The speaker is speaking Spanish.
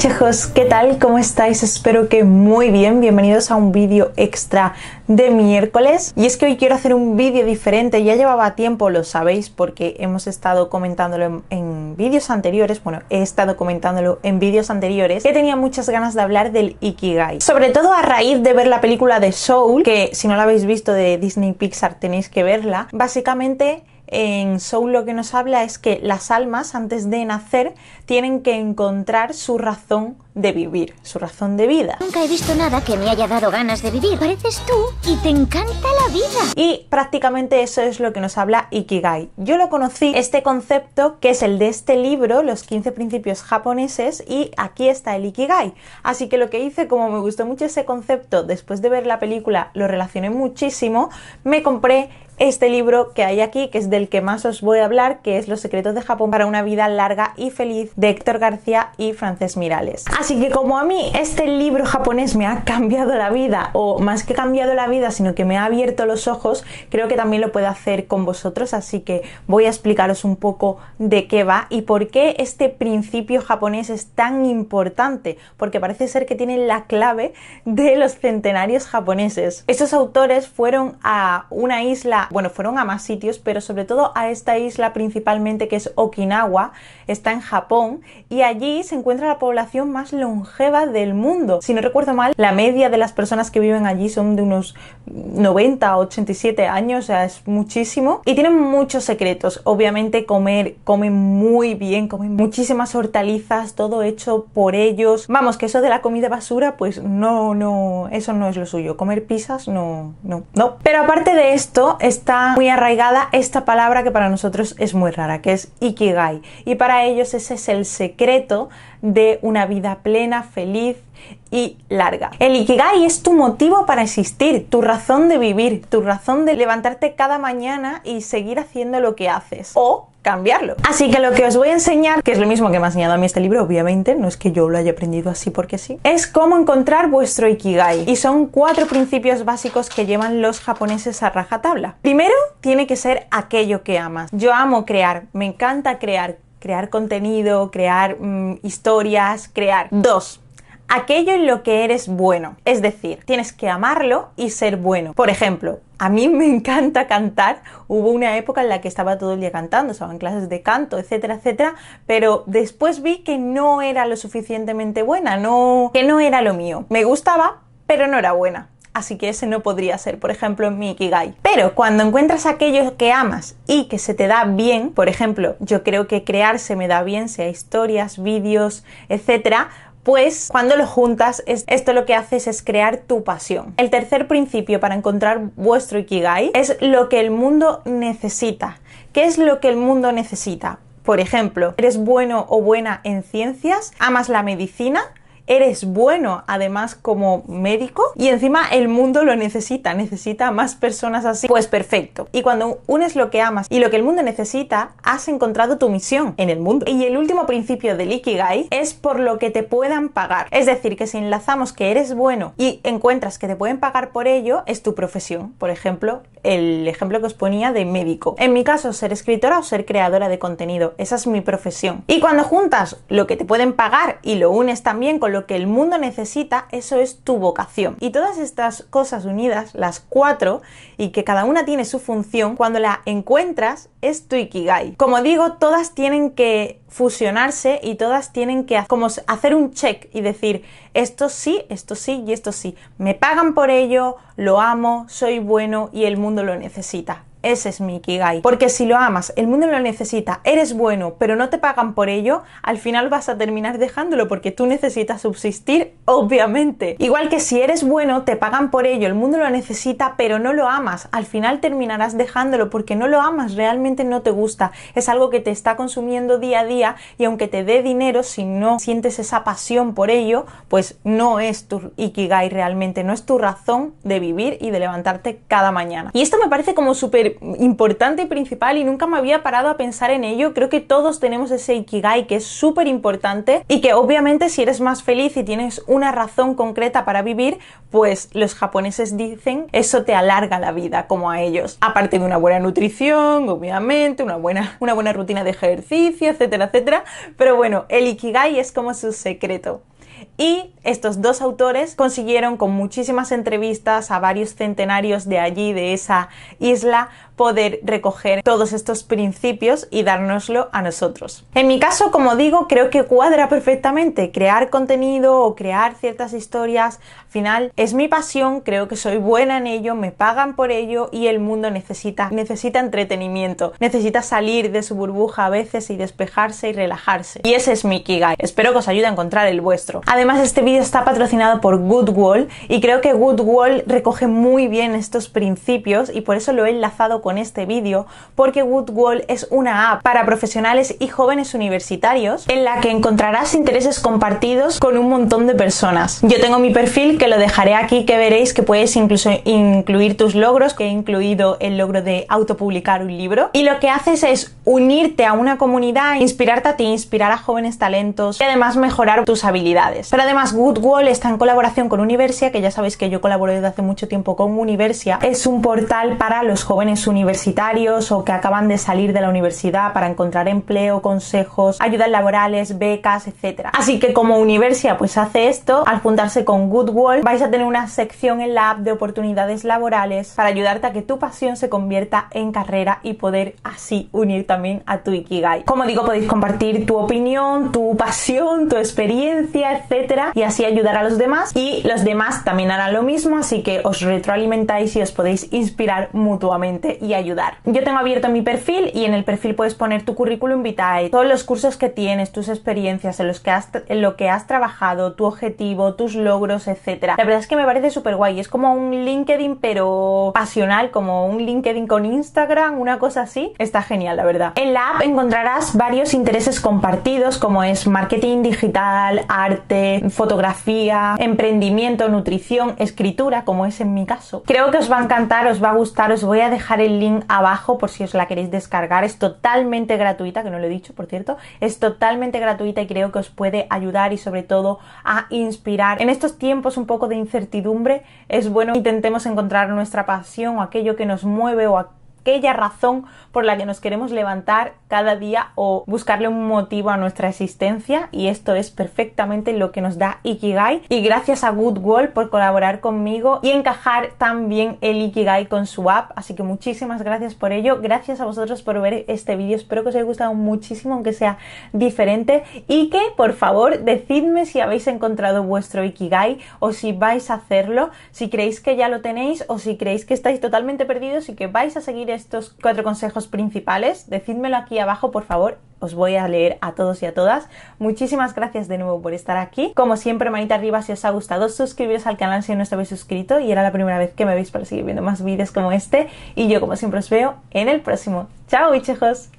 chicos, ¿qué tal? ¿Cómo estáis? Espero que muy bien. Bienvenidos a un vídeo extra de miércoles. Y es que hoy quiero hacer un vídeo diferente. Ya llevaba tiempo, lo sabéis, porque hemos estado comentándolo en, vídeos anteriores. Bueno, he estado comentándolo en vídeos anteriores. Que tenía muchas ganas de hablar del Ikigai. Sobre todo a raíz de ver la película de Soul, que si no la habéis visto de Disney Pixar tenéis que verla. Básicamente en Soul lo que nos habla es que las almas antes de nacer tienen que encontrar su razón de vivir, su razón de vida. Nunca he visto nada que me haya dado ganas de vivir. Pareces tú y te encanta la vida. Y prácticamente eso es lo que nos habla Ikigai. Yo lo conocí, este concepto que es el de este libro, Los 15 principios japoneses, y aquí está el Ikigai. Así que lo que hice, como me gustó mucho ese concepto, después de ver la película lo relacioné muchísimo, me compré este libro que hay aquí, que es del que más os voy a hablar, que es Los secretos de Japón para una vida larga y feliz de Héctor García y Francés Mirales. Así que como a mí este libro japonés me ha cambiado la vida, o más que cambiado la vida, sino que me ha abierto los ojos, creo que también lo puedo hacer con vosotros, así que voy a explicaros un poco de qué va y por qué este principio japonés es tan importante, porque parece ser que tiene la clave de los centenarios japoneses. Estos autores fueron a una isla bueno, fueron a más sitios, pero sobre todo a esta isla principalmente que es Okinawa, está en Japón y allí se encuentra la población más longeva del mundo. Si no recuerdo mal, la media de las personas que viven allí son de unos 90 o 87 años, o sea, es muchísimo. Y tienen muchos secretos. Obviamente comer, comen muy bien, comen muchísimas hortalizas, todo hecho por ellos. Vamos, que eso de la comida basura, pues no, no, eso no es lo suyo. Comer pizzas, no, no, no. Pero aparte de esto, es está muy arraigada esta palabra que para nosotros es muy rara, que es Ikigai. Y para ellos ese es el secreto de una vida plena, feliz y larga. El Ikigai es tu motivo para existir, tu razón de vivir, tu razón de levantarte cada mañana y seguir haciendo lo que haces. O cambiarlo. Así que lo que os voy a enseñar, que es lo mismo que me ha enseñado a mí este libro, obviamente, no es que yo lo haya aprendido así porque sí, es cómo encontrar vuestro ikigai. Y son cuatro principios básicos que llevan los japoneses a rajatabla. Primero, tiene que ser aquello que amas. Yo amo crear, me encanta crear, crear contenido, crear mm, historias, crear. Dos, aquello en lo que eres bueno. Es decir, tienes que amarlo y ser bueno. Por ejemplo, a mí me encanta cantar. Hubo una época en la que estaba todo el día cantando, estaba en clases de canto, etcétera, etcétera, pero después vi que no era lo suficientemente buena, no, que no era lo mío. Me gustaba, pero no era buena. Así que ese no podría ser, por ejemplo, mi Ikigai. Pero cuando encuentras aquello que amas y que se te da bien, por ejemplo, yo creo que crear se me da bien, sea historias, vídeos, etcétera, pues cuando lo juntas, esto lo que haces es crear tu pasión. El tercer principio para encontrar vuestro Ikigai es lo que el mundo necesita. ¿Qué es lo que el mundo necesita? Por ejemplo, eres bueno o buena en ciencias, amas la medicina, eres bueno además como médico y encima el mundo lo necesita, necesita más personas así, pues perfecto. Y cuando unes lo que amas y lo que el mundo necesita, has encontrado tu misión en el mundo. Y el último principio del Ikigai es por lo que te puedan pagar. Es decir, que si enlazamos que eres bueno y encuentras que te pueden pagar por ello, es tu profesión. Por ejemplo, el ejemplo que os ponía de médico. En mi caso, ser escritora o ser creadora de contenido. Esa es mi profesión. Y cuando juntas lo que te pueden pagar y lo unes también con que el mundo necesita, eso es tu vocación. Y todas estas cosas unidas, las cuatro, y que cada una tiene su función, cuando la encuentras es tu ikigai. Como digo, todas tienen que fusionarse y todas tienen que como hacer un check y decir, esto sí, esto sí y esto sí. Me pagan por ello, lo amo, soy bueno y el mundo lo necesita. Ese es mi Ikigai. Porque si lo amas, el mundo lo necesita, eres bueno, pero no te pagan por ello, al final vas a terminar dejándolo porque tú necesitas subsistir, obviamente. Igual que si eres bueno, te pagan por ello, el mundo lo necesita, pero no lo amas, al final terminarás dejándolo porque no lo amas, realmente no te gusta. Es algo que te está consumiendo día a día y aunque te dé dinero, si no sientes esa pasión por ello, pues no es tu Ikigai realmente, no es tu razón de vivir y de levantarte cada mañana. Y esto me parece como súper importante y principal y nunca me había parado a pensar en ello. Creo que todos tenemos ese ikigai que es súper importante y que obviamente si eres más feliz y tienes una razón concreta para vivir, pues los japoneses dicen eso te alarga la vida como a ellos. Aparte de una buena nutrición, obviamente, una buena, una buena rutina de ejercicio, etcétera, etcétera. Pero bueno, el ikigai es como su secreto. Y estos dos autores consiguieron con muchísimas entrevistas a varios centenarios de allí, de esa isla, poder recoger todos estos principios y dárnoslo a nosotros. En mi caso, como digo, creo que cuadra perfectamente crear contenido o crear ciertas historias. Al final, es mi pasión, creo que soy buena en ello, me pagan por ello y el mundo necesita, necesita entretenimiento, necesita salir de su burbuja a veces y despejarse y relajarse. Y ese es mi Kigai. Espero que os ayude a encontrar el vuestro. Además, este vídeo está patrocinado por Goodwall y creo que Goodwall recoge muy bien estos principios y por eso lo he enlazado con este vídeo, porque Goodwall es una app para profesionales y jóvenes universitarios en la que encontrarás intereses compartidos con un montón de personas. Yo tengo mi perfil que lo dejaré aquí que veréis que puedes incluso incluir tus logros, que he incluido el logro de autopublicar un libro y lo que haces es unirte a una comunidad, inspirarte a ti, inspirar a jóvenes talentos y además mejorar tus habilidades. Pero además Goodwall está en colaboración con Universia, que ya sabéis que yo colaboro desde hace mucho tiempo con Universia. Es un portal para los jóvenes universitarios o que acaban de salir de la universidad para encontrar empleo, consejos, ayudas laborales, becas, etc. Así que como Universia pues hace esto, al juntarse con Goodwall vais a tener una sección en la app de oportunidades laborales para ayudarte a que tu pasión se convierta en carrera y poder así unirte también a tu Ikigai. Como digo, podéis compartir tu opinión, tu pasión, tu experiencia, etcétera, y así ayudar a los demás. Y los demás también harán lo mismo, así que os retroalimentáis y os podéis inspirar mutuamente y ayudar. Yo tengo abierto mi perfil y en el perfil puedes poner tu currículum vitae, todos los cursos que tienes, tus experiencias, en los que has, en lo que has trabajado, tu objetivo, tus logros, etcétera. La verdad es que me parece súper guay, es como un LinkedIn pero pasional, como un LinkedIn con Instagram, una cosa así. Está genial, la verdad. En la app encontrarás varios intereses compartidos como es marketing digital, arte, fotografía, emprendimiento, nutrición, escritura, como es en mi caso. Creo que os va a encantar, os va a gustar, os voy a dejar el link abajo por si os la queréis descargar. Es totalmente gratuita, que no lo he dicho, por cierto. Es totalmente gratuita y creo que os puede ayudar y sobre todo a inspirar. En estos tiempos un poco de incertidumbre es bueno que intentemos encontrar nuestra pasión o aquello que nos mueve o aquello aquella razón por la que nos queremos levantar cada día o buscarle un motivo a nuestra existencia y esto es perfectamente lo que nos da Ikigai y gracias a Goodwall por colaborar conmigo y encajar también el Ikigai con su app así que muchísimas gracias por ello gracias a vosotros por ver este vídeo espero que os haya gustado muchísimo aunque sea diferente y que por favor decidme si habéis encontrado vuestro Ikigai o si vais a hacerlo si creéis que ya lo tenéis o si creéis que estáis totalmente perdidos y que vais a seguir estos cuatro consejos principales, decídmelo aquí abajo, por favor. Os voy a leer a todos y a todas. Muchísimas gracias de nuevo por estar aquí. Como siempre, manita arriba si os ha gustado. Suscribiros al canal si no estáis suscrito. Y era la primera vez que me veis para seguir viendo más vídeos como este. Y yo, como siempre, os veo en el próximo. ¡Chao, bichejos!